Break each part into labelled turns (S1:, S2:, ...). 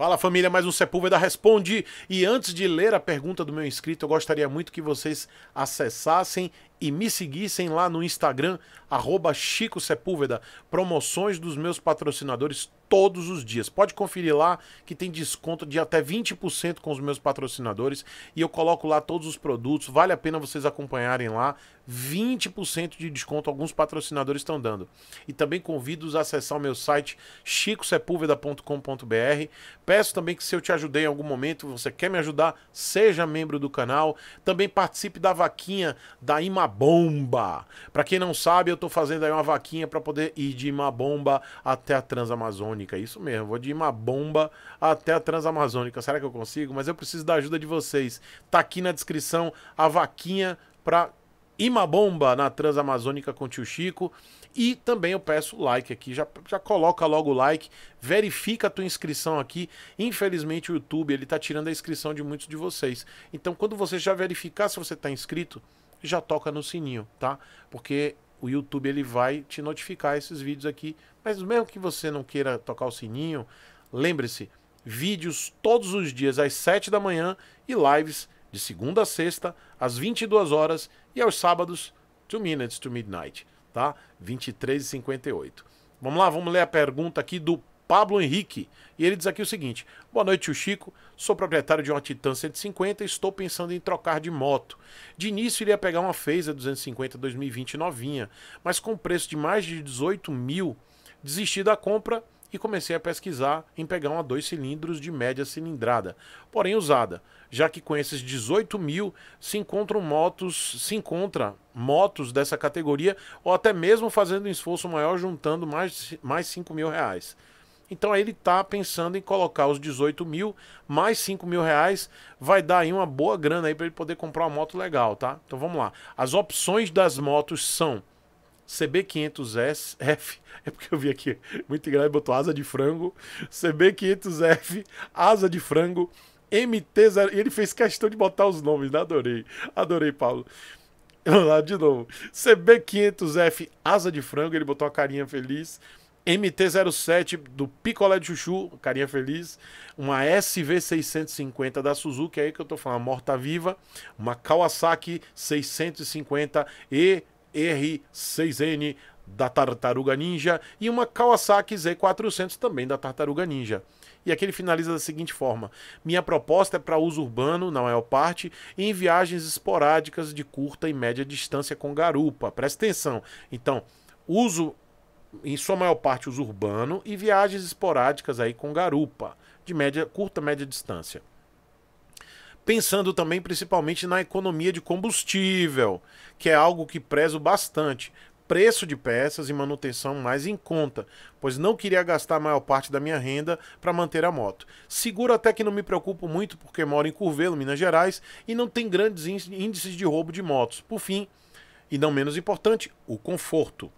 S1: Fala família, mais um Sepúlveda Responde. E antes de ler a pergunta do meu inscrito, eu gostaria muito que vocês acessassem e me seguissem lá no Instagram, arroba Chico Sepúlveda, promoções dos meus patrocinadores todos os dias. Pode conferir lá que tem desconto de até 20% com os meus patrocinadores e eu coloco lá todos os produtos. Vale a pena vocês acompanharem lá. 20% de desconto alguns patrocinadores estão dando. E também convido-os a acessar o meu site chicosepulveda.com.br. Peço também que se eu te ajudei em algum momento, você quer me ajudar, seja membro do canal. Também participe da vaquinha da Imab Mabomba. Para quem não sabe, eu tô fazendo aí uma vaquinha para poder ir de Mabomba até a Transamazônica. Isso mesmo, vou de Mabomba até a Transamazônica. Será que eu consigo? Mas eu preciso da ajuda de vocês. Tá aqui na descrição a vaquinha para Imabomba na Transamazônica com o tio Chico. E também eu peço like aqui, já, já coloca logo o like, verifica a tua inscrição aqui. Infelizmente o YouTube ele tá tirando a inscrição de muitos de vocês. Então quando você já verificar se você está inscrito, já toca no sininho, tá? Porque o YouTube ele vai te notificar esses vídeos aqui. Mas mesmo que você não queira tocar o sininho, lembre-se, vídeos todos os dias às 7 da manhã e lives de segunda a sexta às 22 horas e aos sábados 2 minutes to midnight, tá? 23 e 58. Vamos lá, vamos ler a pergunta aqui do Pablo Henrique. E ele diz aqui o seguinte: Boa noite, tio Chico. Sou proprietário de uma Titan 150 e estou pensando em trocar de moto. De início, iria pegar uma Phaser 250 2020 novinha, mas com preço de mais de 18 mil, desisti da compra e comecei a pesquisar em pegar uma dois cilindros de média cilindrada, porém usada, já que com esses 18 mil se encontram motos, se encontra motos dessa categoria ou até mesmo fazendo um esforço maior juntando mais mais 5 mil reais. Então aí ele está pensando em colocar os 18 mil mais 5 mil reais, vai dar aí uma boa grana aí para ele poder comprar uma moto legal, tá? Então vamos lá. As opções das motos são cb 500 F, é porque eu vi aqui, muito engraçado, botou asa de frango, CB500F, asa de frango, MT0, e ele fez questão de botar os nomes, né? adorei, adorei, Paulo. Vamos lá de novo, CB500F, asa de frango, ele botou a carinha feliz, MT-07 do Picolé de Chuchu, carinha feliz, uma SV-650 da Suzuki, é aí que eu tô falando, morta-viva, uma Kawasaki 650 ER6N da Tartaruga Ninja e uma Kawasaki Z400 também da Tartaruga Ninja. E aqui ele finaliza da seguinte forma: Minha proposta é para uso urbano, na maior parte, e em viagens esporádicas de curta e média distância com garupa. Presta atenção. Então, uso em sua maior parte os urbano e viagens esporádicas aí com garupa, de média curta média distância. Pensando também principalmente na economia de combustível, que é algo que prezo bastante, preço de peças e manutenção mais em conta, pois não queria gastar a maior parte da minha renda para manter a moto. Seguro até que não me preocupo muito porque moro em Curvelo, Minas Gerais, e não tem grandes índices de roubo de motos. Por fim, e não menos importante, o conforto.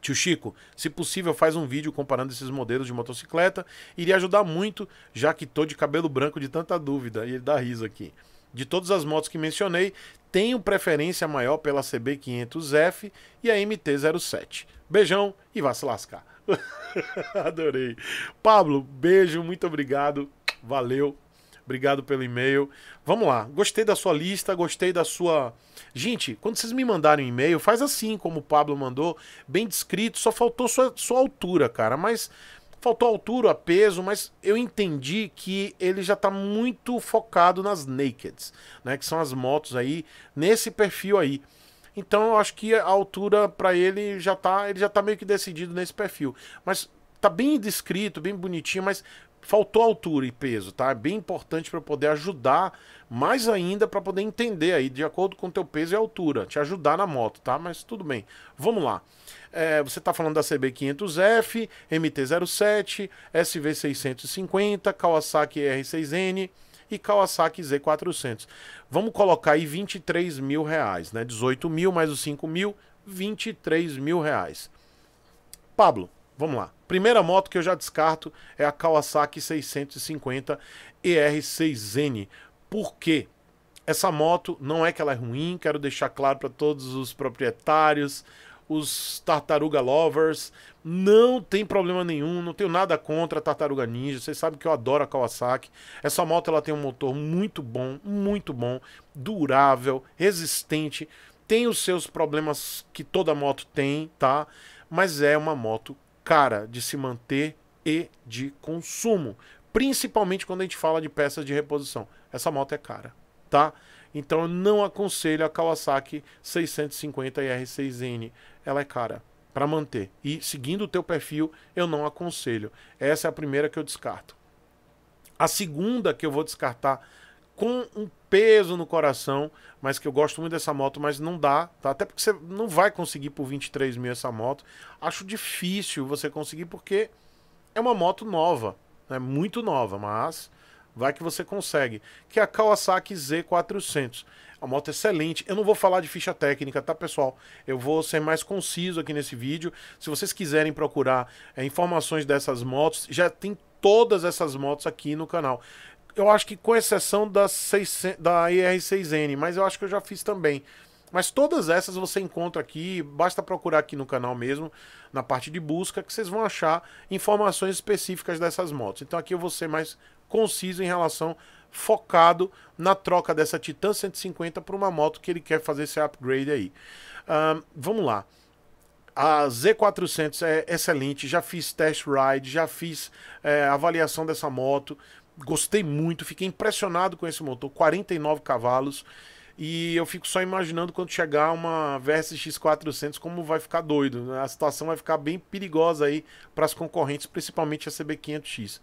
S1: Tio Chico, se possível, faz um vídeo comparando esses modelos de motocicleta. Iria ajudar muito, já que tô de cabelo branco de tanta dúvida. E ele dá riso aqui. De todas as motos que mencionei, tenho preferência maior pela CB500F e a MT-07. Beijão e vá se lascar. Adorei. Pablo, beijo, muito obrigado. Valeu. Obrigado pelo e-mail. Vamos lá. Gostei da sua lista, gostei da sua. Gente, quando vocês me mandarem um e-mail, faz assim como o Pablo mandou, bem descrito, só faltou sua, sua altura, cara. Mas faltou altura, peso, mas eu entendi que ele já tá muito focado nas nakeds, né, que são as motos aí nesse perfil aí. Então eu acho que a altura para ele já tá, ele já tá meio que decidido nesse perfil. Mas tá bem descrito, bem bonitinho, mas Faltou altura e peso, tá? É bem importante para poder ajudar, mais ainda para poder entender aí, de acordo com o teu peso e altura, te ajudar na moto, tá? Mas tudo bem. Vamos lá. É, você está falando da CB500F, MT-07, SV650, Kawasaki R6N e Kawasaki Z400. Vamos colocar aí 23 mil reais, né? 18 mil mais os 5 mil, 23 mil reais. Pablo, Vamos lá. Primeira moto que eu já descarto é a Kawasaki 650 ER6N. Por quê? Essa moto não é que ela é ruim, quero deixar claro para todos os proprietários, os tartaruga lovers. Não tem problema nenhum, não tenho nada contra a tartaruga ninja. Vocês sabem que eu adoro a Kawasaki. Essa moto ela tem um motor muito bom, muito bom, durável, resistente. Tem os seus problemas que toda moto tem, tá? Mas é uma moto cara de se manter e de consumo, principalmente quando a gente fala de peças de reposição. Essa moto é cara, tá? Então eu não aconselho a Kawasaki 650 R6N, ela é cara para manter. E seguindo o teu perfil, eu não aconselho. Essa é a primeira que eu descarto. A segunda que eu vou descartar com um peso no coração, mas que eu gosto muito dessa moto, mas não dá, tá? Até porque você não vai conseguir por 23 mil essa moto. Acho difícil você conseguir porque é uma moto nova, né? Muito nova, mas vai que você consegue. Que é a Kawasaki Z400. É uma moto excelente. Eu não vou falar de ficha técnica, tá, pessoal? Eu vou ser mais conciso aqui nesse vídeo. Se vocês quiserem procurar é, informações dessas motos, já tem todas essas motos aqui no canal eu acho que com exceção da, 600, da IR6N, mas eu acho que eu já fiz também. Mas todas essas você encontra aqui, basta procurar aqui no canal mesmo, na parte de busca, que vocês vão achar informações específicas dessas motos. Então aqui eu vou ser mais conciso em relação, focado na troca dessa Titan 150 para uma moto que ele quer fazer esse upgrade aí. Uh, vamos lá. A Z400 é excelente, já fiz test ride, já fiz é, avaliação dessa moto gostei muito, fiquei impressionado com esse motor, 49 cavalos. E eu fico só imaginando quando chegar uma x 400 como vai ficar doido. Né? A situação vai ficar bem perigosa aí para as concorrentes, principalmente a CB500X.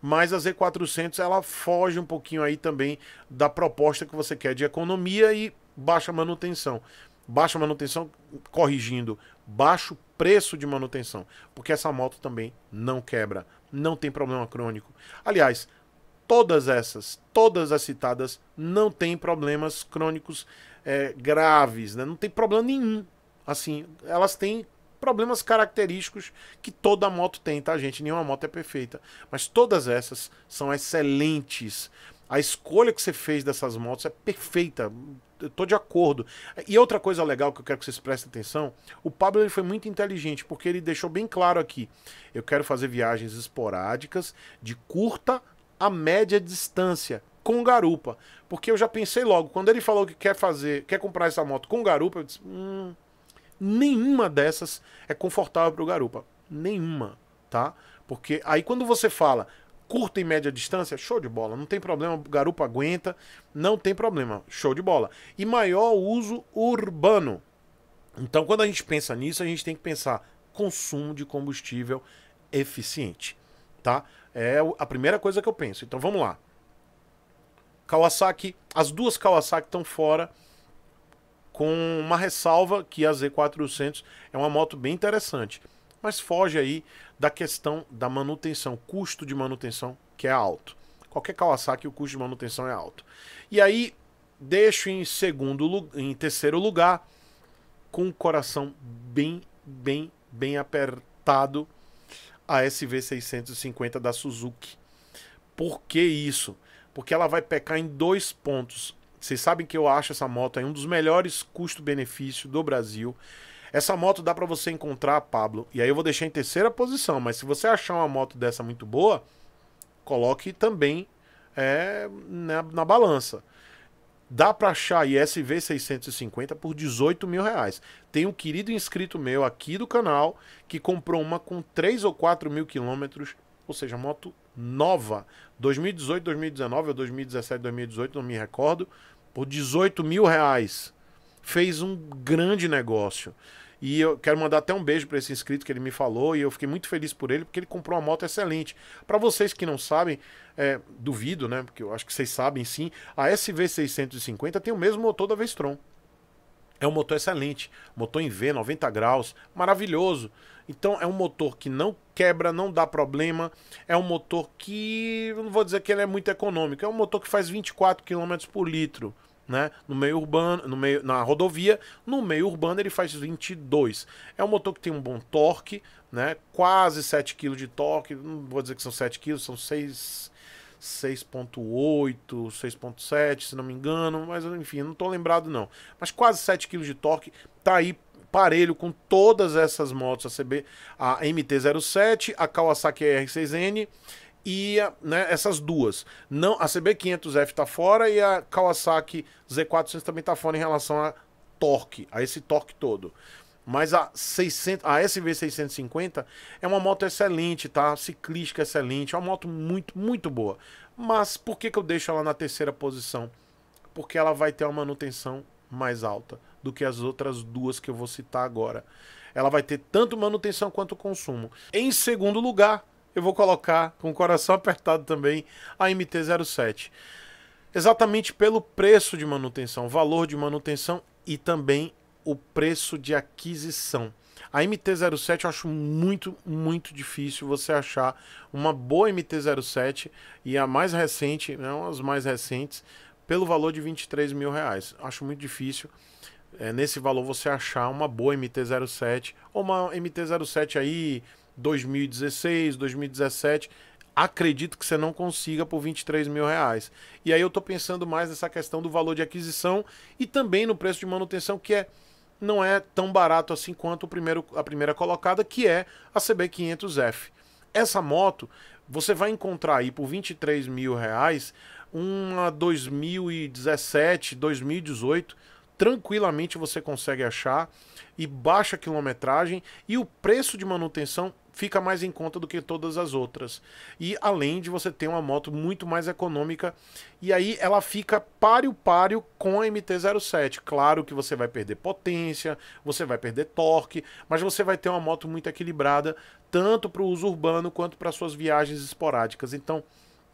S1: Mas a Z400 ela foge um pouquinho aí também da proposta que você quer de economia e baixa manutenção. Baixa manutenção, corrigindo, baixo preço de manutenção, porque essa moto também não quebra, não tem problema crônico. Aliás, todas essas, todas as citadas, não têm problemas crônicos é, graves, né? não tem problema nenhum. Assim, elas têm problemas característicos que toda moto tem, tá, gente? Nenhuma moto é perfeita. Mas todas essas são excelentes. A escolha que você fez dessas motos é perfeita. Eu tô de acordo. E outra coisa legal que eu quero que vocês prestem atenção: o Pablo ele foi muito inteligente, porque ele deixou bem claro aqui. Eu quero fazer viagens esporádicas, de curta a média distância com garupa. Porque eu já pensei logo, quando ele falou que quer fazer, quer comprar essa moto com garupa, eu disse, hum, nenhuma dessas é confortável para o garupa. Nenhuma, tá? Porque aí quando você fala curta e média distância, show de bola, não tem problema, garupa aguenta, não tem problema, show de bola. E maior uso urbano. Então, quando a gente pensa nisso, a gente tem que pensar consumo de combustível eficiente tá? É a primeira coisa que eu penso. Então vamos lá. Kawasaki, as duas Kawasaki estão fora com uma ressalva que a Z400 é uma moto bem interessante, mas foge aí da questão da manutenção, custo de manutenção que é alto. Qualquer Kawasaki o custo de manutenção é alto. E aí deixo em segundo em terceiro lugar com o coração bem bem bem apertado a SV650 da Suzuki. Por que isso? Porque ela vai pecar em dois pontos. Vocês sabem que eu acho essa moto aí um dos melhores custo-benefício do Brasil. Essa moto dá para você encontrar, Pablo, e aí eu vou deixar em terceira posição, mas se você achar uma moto dessa muito boa, coloque também é, na, na balança. Dá para achar sv 650 por 18 mil reais. Tem um querido inscrito meu aqui do canal que comprou uma com 3 ou 4 mil quilômetros, ou seja, moto nova. 2018, 2019 ou 2017, 2018, não me recordo, por 18 mil reais. Fez um grande negócio. E eu quero mandar até um beijo para esse inscrito que ele me falou e eu fiquei muito feliz por ele porque ele comprou uma moto excelente. Para vocês que não sabem, é, duvido, né? Porque eu acho que vocês sabem sim. A SV650 tem o mesmo motor da Vestron. É um motor excelente, motor em V, 90 graus, maravilhoso. Então é um motor que não quebra, não dá problema. É um motor que, não vou dizer que ele é muito econômico, é um motor que faz 24 km por litro né? No meio urbano, no meio, na rodovia, no meio urbano ele faz 22. É um motor que tem um bom torque, né? Quase 7 kg de torque, não vou dizer que são 7 kg, são 6 6.8, 6.7, se não me engano, mas enfim, não estou lembrado não. Mas quase 7 kg de torque, tá aí parelho com todas essas motos, a CB, a MT-07, a Kawasaki R6N, e né, essas duas. não A CB500F está fora e a Kawasaki Z400 também está fora em relação a torque, a esse torque todo. Mas a, 600, a SV650 é uma moto excelente, tá? Ciclística excelente, é uma moto muito, muito boa. Mas por que, que eu deixo ela na terceira posição? Porque ela vai ter uma manutenção mais alta do que as outras duas que eu vou citar agora. Ela vai ter tanto manutenção quanto consumo. Em segundo lugar, eu vou colocar, com o coração apertado também, a MT-07. Exatamente pelo preço de manutenção, valor de manutenção e também o preço de aquisição. A MT-07 eu acho muito, muito difícil você achar uma boa MT-07 e a mais recente, não né, as mais recentes, pelo valor de 23 mil reais. Acho muito difícil é, nesse valor você achar uma boa MT-07 ou uma MT-07 aí 2016, 2017, acredito que você não consiga por 23 mil reais. E aí eu estou pensando mais nessa questão do valor de aquisição e também no preço de manutenção, que é não é tão barato assim quanto o primeiro, a primeira colocada, que é a CB500F. Essa moto, você vai encontrar aí por 23 mil reais uma 2017, 2018, tranquilamente você consegue achar e baixa quilometragem e o preço de manutenção fica mais em conta do que todas as outras. E além de você ter uma moto muito mais econômica, e aí ela fica páreo páreo com a MT-07. Claro que você vai perder potência, você vai perder torque, mas você vai ter uma moto muito equilibrada, tanto para o uso urbano quanto para suas viagens esporádicas. Então,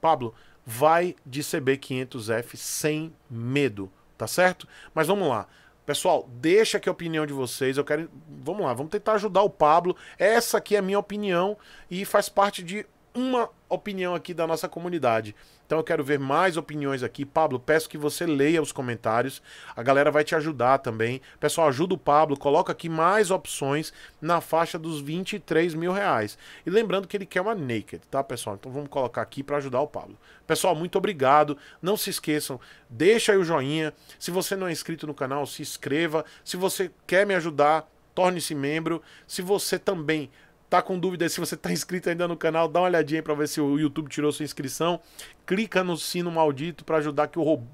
S1: Pablo, vai de CB500F sem medo, tá certo? Mas vamos lá. Pessoal, deixa aqui a opinião de vocês. Eu quero. Vamos lá, vamos tentar ajudar o Pablo. Essa aqui é a minha opinião e faz parte de uma opinião aqui da nossa comunidade. Então eu quero ver mais opiniões aqui. Pablo, peço que você leia os comentários. A galera vai te ajudar também. Pessoal, ajuda o Pablo, coloca aqui mais opções na faixa dos 23 mil reais. E lembrando que ele quer uma naked, tá, pessoal? Então vamos colocar aqui para ajudar o Pablo. Pessoal, muito obrigado. Não se esqueçam, deixa aí o joinha. Se você não é inscrito no canal, se inscreva. Se você quer me ajudar, torne-se membro. Se você também tá com dúvida se você tá inscrito ainda no canal, dá uma olhadinha para ver se o YouTube tirou sua inscrição. Clica no sino maldito para ajudar que o robô,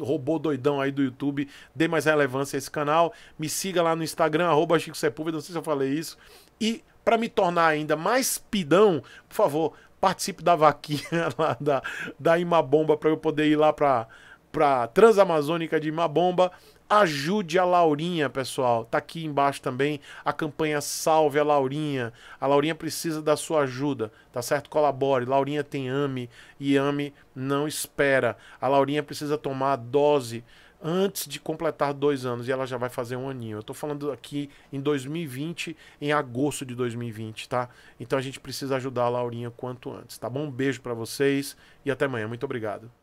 S1: robô, doidão aí do YouTube dê mais relevância a esse canal. Me siga lá no Instagram, arroba Chico Sepúlveda, não sei se eu falei isso. E para me tornar ainda mais pidão, por favor, participe da vaquinha lá da, da Imabomba para eu poder ir lá para para Transamazônica de Imabomba, Ajude a Laurinha, pessoal. Tá aqui embaixo também a campanha Salve a Laurinha. A Laurinha precisa da sua ajuda, tá certo? Colabore. Laurinha tem AME e AME não espera. A Laurinha precisa tomar a dose antes de completar dois anos e ela já vai fazer um aninho. Eu estou falando aqui em 2020, em agosto de 2020, tá? Então a gente precisa ajudar a Laurinha quanto antes, tá bom? Um beijo para vocês e até amanhã. Muito obrigado.